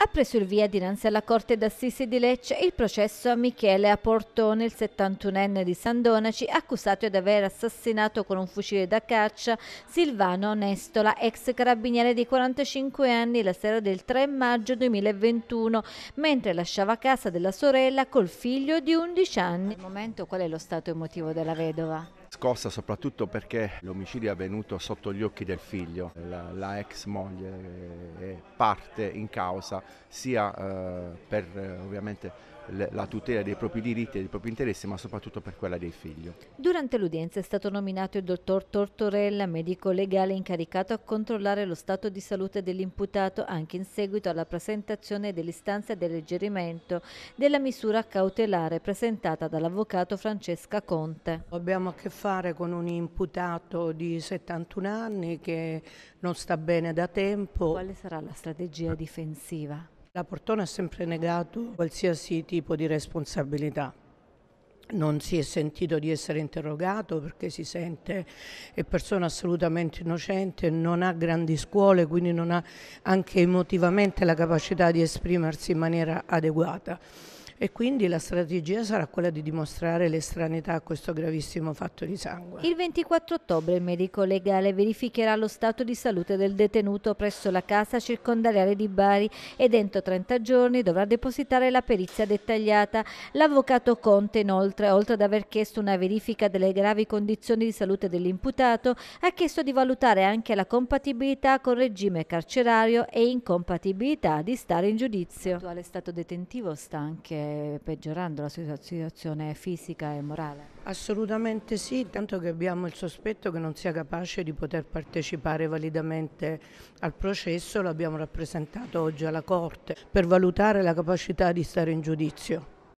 Ha preso il via dinanzi alla Corte d'Assisi di Lecce il processo a Michele Aportone, il 71enne di Sandonaci, accusato di aver assassinato con un fucile da caccia Silvano Nestola, ex carabiniere di 45 anni, la sera del 3 maggio 2021, mentre lasciava casa della sorella col figlio di 11 anni. Al momento qual è lo stato emotivo della vedova? scossa soprattutto perché l'omicidio è avvenuto sotto gli occhi del figlio, la, la ex moglie è parte in causa sia eh, per eh, ovviamente la tutela dei propri diritti e dei propri interessi, ma soprattutto per quella dei figli. Durante l'udienza è stato nominato il dottor Tortorella, medico legale incaricato a controllare lo stato di salute dell'imputato anche in seguito alla presentazione dell'istanza di alleggerimento della misura cautelare presentata dall'avvocato Francesca Conte. Abbiamo a che fare con un imputato di 71 anni che non sta bene da tempo. Quale sarà la strategia difensiva? La Portone ha sempre negato qualsiasi tipo di responsabilità. Non si è sentito di essere interrogato perché si sente persona assolutamente innocente, non ha grandi scuole, quindi non ha anche emotivamente la capacità di esprimersi in maniera adeguata e quindi la strategia sarà quella di dimostrare l'estranità a questo gravissimo fatto di sangue. Il 24 ottobre il medico legale verificherà lo stato di salute del detenuto presso la casa circondariale di Bari ed entro 30 giorni dovrà depositare la perizia dettagliata. L'avvocato Conte inoltre, oltre ad aver chiesto una verifica delle gravi condizioni di salute dell'imputato, ha chiesto di valutare anche la compatibilità col regime carcerario e incompatibilità di stare in giudizio. L'attuale stato detentivo sta anche peggiorando la situazione fisica e morale? Assolutamente sì, tanto che abbiamo il sospetto che non sia capace di poter partecipare validamente al processo, l'abbiamo rappresentato oggi alla Corte per valutare la capacità di stare in giudizio.